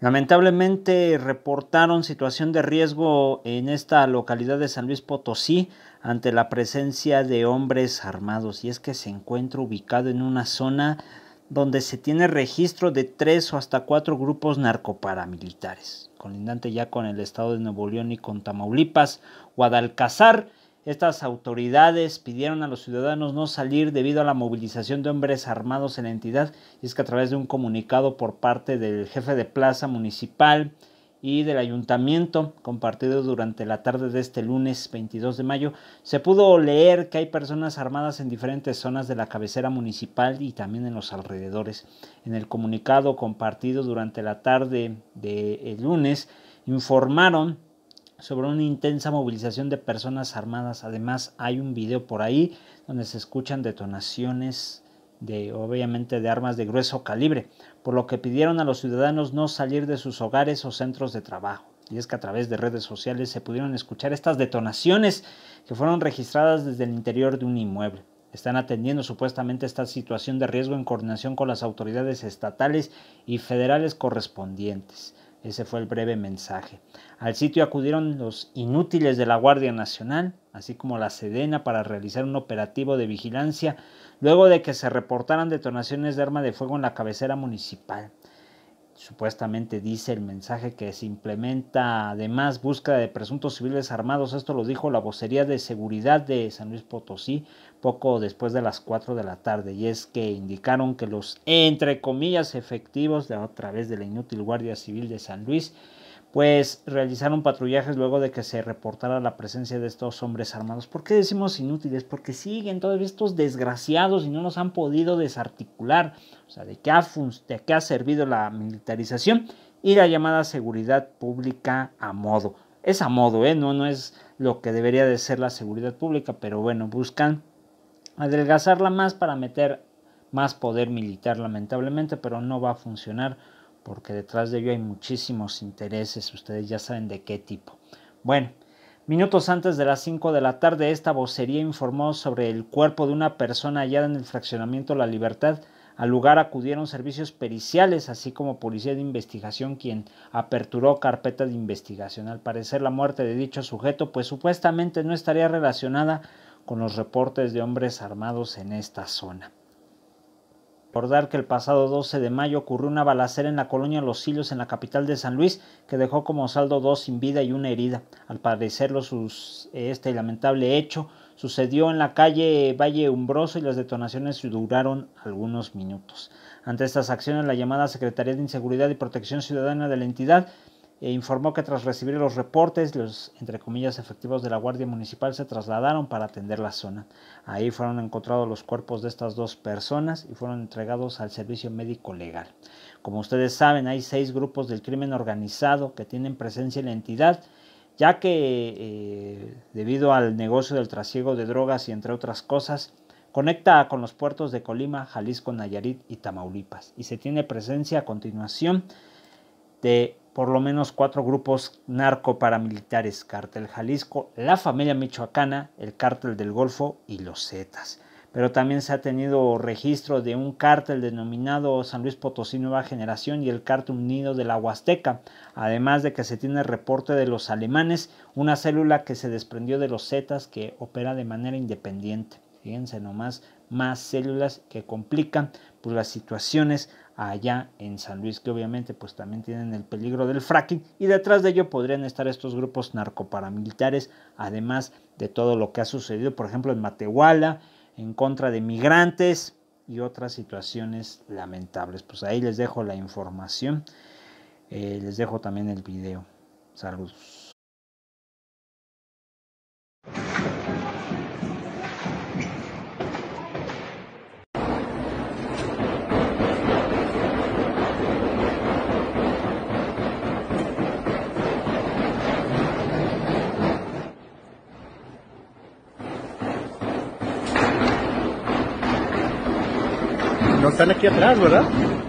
Lamentablemente reportaron situación de riesgo en esta localidad de San Luis Potosí ante la presencia de hombres armados y es que se encuentra ubicado en una zona donde se tiene registro de tres o hasta cuatro grupos narcoparamilitares, colindante ya con el estado de Nuevo León y con Tamaulipas, Guadalcazar estas autoridades pidieron a los ciudadanos no salir debido a la movilización de hombres armados en la entidad. Y es que a través de un comunicado por parte del jefe de plaza municipal y del ayuntamiento, compartido durante la tarde de este lunes 22 de mayo, se pudo leer que hay personas armadas en diferentes zonas de la cabecera municipal y también en los alrededores. En el comunicado compartido durante la tarde del el eh, lunes, informaron sobre una intensa movilización de personas armadas. Además, hay un video por ahí donde se escuchan detonaciones de obviamente de armas de grueso calibre, por lo que pidieron a los ciudadanos no salir de sus hogares o centros de trabajo. Y es que a través de redes sociales se pudieron escuchar estas detonaciones que fueron registradas desde el interior de un inmueble. Están atendiendo supuestamente esta situación de riesgo en coordinación con las autoridades estatales y federales correspondientes. Ese fue el breve mensaje. Al sitio acudieron los inútiles de la Guardia Nacional, así como la Sedena, para realizar un operativo de vigilancia, luego de que se reportaran detonaciones de arma de fuego en la cabecera municipal supuestamente dice el mensaje que se implementa además búsqueda de presuntos civiles armados. Esto lo dijo la vocería de seguridad de San Luis Potosí poco después de las 4 de la tarde. Y es que indicaron que los, entre comillas, efectivos de otra vez de la inútil Guardia Civil de San Luis pues realizaron patrullajes luego de que se reportara la presencia de estos hombres armados. ¿Por qué decimos inútiles? Porque siguen todavía estos desgraciados y no nos han podido desarticular. O sea, de qué ha, de ha servido la militarización y la llamada seguridad pública a modo. Es a modo, ¿eh? No, no es lo que debería de ser la seguridad pública, pero bueno, buscan adelgazarla más para meter más poder militar, lamentablemente, pero no va a funcionar porque detrás de ello hay muchísimos intereses, ustedes ya saben de qué tipo. Bueno, minutos antes de las 5 de la tarde, esta vocería informó sobre el cuerpo de una persona hallada en el fraccionamiento La Libertad. Al lugar acudieron servicios periciales, así como policía de investigación, quien aperturó carpeta de investigación. Al parecer, la muerte de dicho sujeto, pues supuestamente no estaría relacionada con los reportes de hombres armados en esta zona recordar que el pasado 12 de mayo ocurrió una balacera en la colonia Los Silos, en la capital de San Luis que dejó como saldo dos sin vida y una herida. Al parecerlo, sus, este lamentable hecho sucedió en la calle Valle Umbroso y las detonaciones duraron algunos minutos. Ante estas acciones, la llamada Secretaría de Inseguridad y Protección Ciudadana de la entidad e informó que tras recibir los reportes, los, entre comillas, efectivos de la Guardia Municipal se trasladaron para atender la zona. Ahí fueron encontrados los cuerpos de estas dos personas y fueron entregados al servicio médico legal. Como ustedes saben, hay seis grupos del crimen organizado que tienen presencia en la entidad, ya que eh, debido al negocio del trasiego de drogas y entre otras cosas, conecta con los puertos de Colima, Jalisco, Nayarit y Tamaulipas. Y se tiene presencia a continuación de por lo menos cuatro grupos narcoparamilitares, Cártel Jalisco, la familia michoacana, el Cártel del Golfo y los Zetas. Pero también se ha tenido registro de un cártel denominado San Luis Potosí Nueva Generación y el Cártel Unido de la Huasteca, además de que se tiene reporte de los alemanes, una célula que se desprendió de los Zetas que opera de manera independiente. Fíjense nomás más células que complican pues, las situaciones allá en San Luis, que obviamente pues también tienen el peligro del fracking y detrás de ello podrían estar estos grupos narcoparamilitares, además de todo lo que ha sucedido, por ejemplo, en Matehuala, en contra de migrantes y otras situaciones lamentables. Pues ahí les dejo la información, eh, les dejo también el video. Saludos. están aquí atrás, ¿verdad?